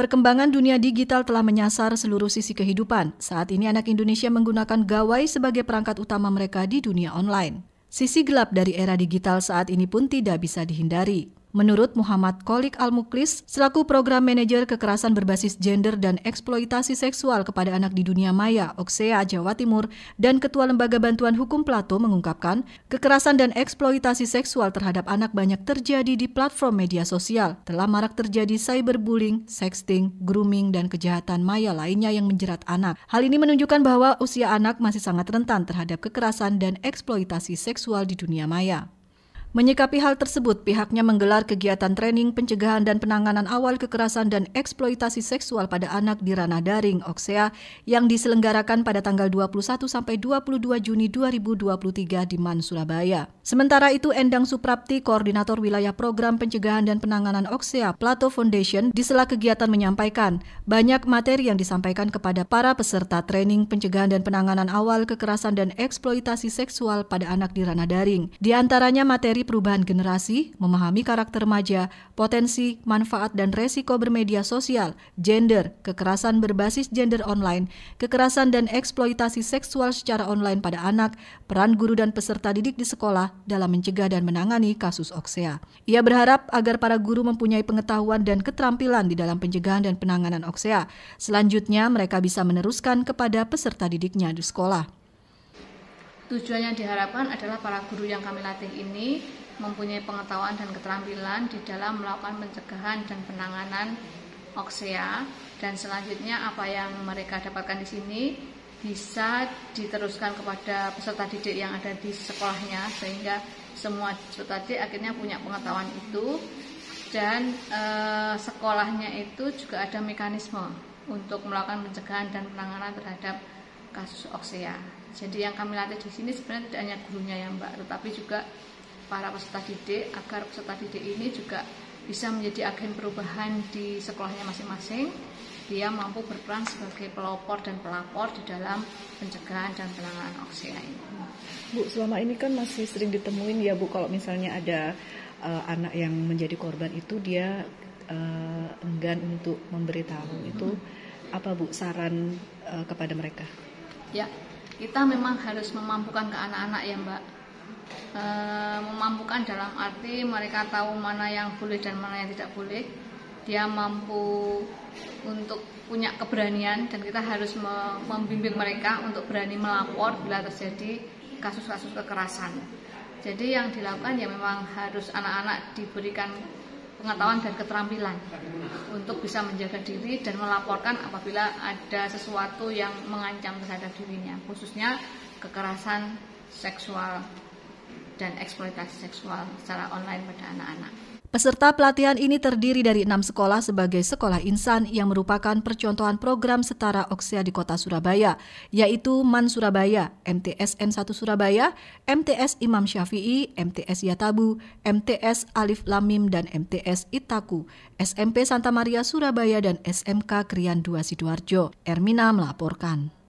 Perkembangan dunia digital telah menyasar seluruh sisi kehidupan. Saat ini anak Indonesia menggunakan gawai sebagai perangkat utama mereka di dunia online. Sisi gelap dari era digital saat ini pun tidak bisa dihindari. Menurut Muhammad Kolik Al-Muklis, selaku program manajer kekerasan berbasis gender dan eksploitasi seksual kepada anak di dunia maya, Oksea, Jawa Timur, dan Ketua Lembaga Bantuan Hukum Plato mengungkapkan, kekerasan dan eksploitasi seksual terhadap anak banyak terjadi di platform media sosial. Telah marak terjadi cyberbullying, sexting, grooming, dan kejahatan maya lainnya yang menjerat anak. Hal ini menunjukkan bahwa usia anak masih sangat rentan terhadap kekerasan dan eksploitasi seksual di dunia maya. Menyikapi hal tersebut, pihaknya menggelar kegiatan training pencegahan dan penanganan awal kekerasan dan eksploitasi seksual pada anak di ranah daring OKSEA yang diselenggarakan pada tanggal 21 sampai 22 Juni 2023 di MAN Surabaya. Sementara itu, Endang Suprapti, Koordinator Wilayah Program Pencegahan dan Penanganan OKSEA Plato Foundation, di sela kegiatan menyampaikan, banyak materi yang disampaikan kepada para peserta training pencegahan dan penanganan awal kekerasan dan eksploitasi seksual pada anak di ranah daring. Di antaranya materi perubahan generasi, memahami karakter remaja, potensi, manfaat, dan resiko bermedia sosial, gender, kekerasan berbasis gender online, kekerasan dan eksploitasi seksual secara online pada anak, peran guru dan peserta didik di sekolah dalam mencegah dan menangani kasus OKSEA. Ia berharap agar para guru mempunyai pengetahuan dan keterampilan di dalam pencegahan dan penanganan OKSEA. Selanjutnya, mereka bisa meneruskan kepada peserta didiknya di sekolah. Tujuan yang diharapkan adalah para guru yang kami latih ini mempunyai pengetahuan dan keterampilan di dalam melakukan pencegahan dan penanganan OKSEA dan selanjutnya apa yang mereka dapatkan di sini bisa diteruskan kepada peserta didik yang ada di sekolahnya sehingga semua peserta didik akhirnya punya pengetahuan itu dan e, sekolahnya itu juga ada mekanisme untuk melakukan pencegahan dan penanganan terhadap kasus Oksea. Jadi yang kami latih di sini sebenarnya tidak hanya gurunya ya Mbak, tetapi juga para peserta didik agar peserta didik ini juga bisa menjadi agen perubahan di sekolahnya masing-masing. Dia mampu berperan sebagai pelopor dan pelapor di dalam pencegahan dan penanganan Oksea ini. Bu, selama ini kan masih sering ditemuin ya Bu kalau misalnya ada uh, anak yang menjadi korban itu dia uh, enggan untuk memberitahu hmm. itu apa Bu saran uh, kepada mereka? ya kita memang harus memampukan ke anak-anak ya mbak e, memampukan dalam arti mereka tahu mana yang boleh dan mana yang tidak boleh dia mampu untuk punya keberanian dan kita harus membimbing mereka untuk berani melapor bila terjadi kasus-kasus kekerasan jadi yang dilakukan ya memang harus anak-anak diberikan pengetahuan dan keterampilan untuk bisa menjaga diri dan melaporkan apabila ada sesuatu yang mengancam terhadap dirinya, khususnya kekerasan seksual dan eksploitasi seksual secara online pada anak-anak. Peserta pelatihan ini terdiri dari enam sekolah sebagai sekolah insan yang merupakan percontohan program setara Oksia di kota Surabaya, yaitu MAN Surabaya, MTS N1 Surabaya, MTS Imam Syafi'i, MTS Yatabu, MTS Alif Lamim, dan MTS Itaku, SMP Santa Maria Surabaya, dan SMK Krian 2 Sidoarjo. Ermina melaporkan.